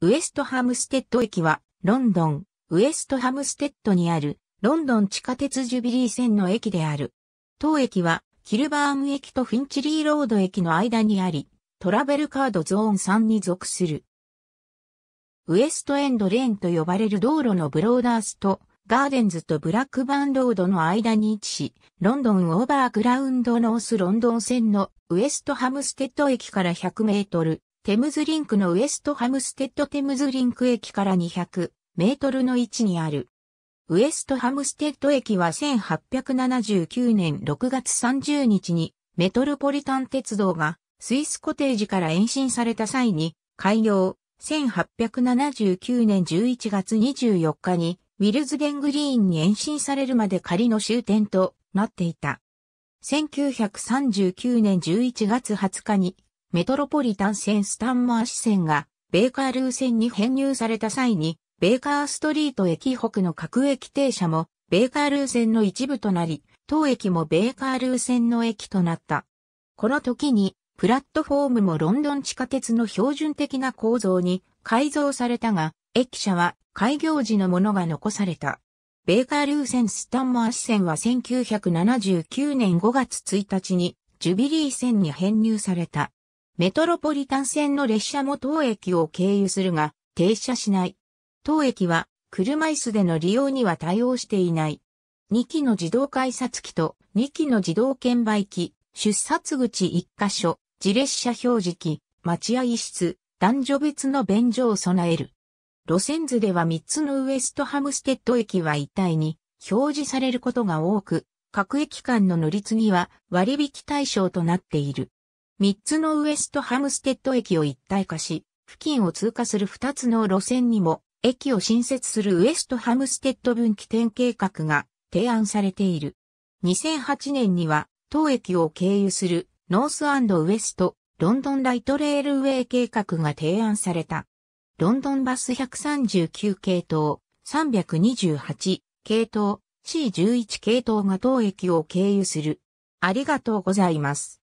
ウエストハムステッド駅は、ロンドン、ウエストハムステッドにある、ロンドン地下鉄ジュビリー線の駅である。当駅は、キルバーム駅とフィンチリーロード駅の間にあり、トラベルカードゾーン3に属する。ウエストエンドレーンと呼ばれる道路のブローダースと、ガーデンズとブラックバーンロードの間に位置し、ロンドンオーバーグラウンドノースロンドン線のウエストハムステッド駅から100メートル、テムズリンクのウエストハムステッドテムズリンク駅から200メートルの位置にある。ウエストハムステッド駅は1879年6月30日にメトロポリタン鉄道がスイスコテージから延伸された際に開業1879年11月24日にウィルズデングリーンに延伸されるまで仮の終点となっていた。1939年11月20日にメトロポリタン線スタンマー支線が、ベーカールー線に編入された際に、ベーカーストリート駅北の各駅停車も、ベーカールー線の一部となり、当駅もベーカールー線の駅となった。この時に、プラットフォームもロンドン地下鉄の標準的な構造に改造されたが、駅舎は開業時のものが残された。ベーカールー線スタンマー支線は1979年5月1日にジュビリー線に編入された。メトロポリタン線の列車も当駅を経由するが、停車しない。当駅は、車椅子での利用には対応していない。2機の自動改札機と2機の自動券売機、出札口1箇所、自列車表示機、待合室、男女別の便所を備える。路線図では3つのウエストハムステッド駅は一体に表示されることが多く、各駅間の乗り継ぎは割引対象となっている。3つのウエストハムステッド駅を一体化し、付近を通過する2つの路線にも、駅を新設するウエストハムステッド分岐点計画が提案されている。2008年には、当駅を経由するノースウエストロンドンライトレールウェイ計画が提案された。ロンドンバス139系統、328系統、C11 系統が当駅を経由する。ありがとうございます。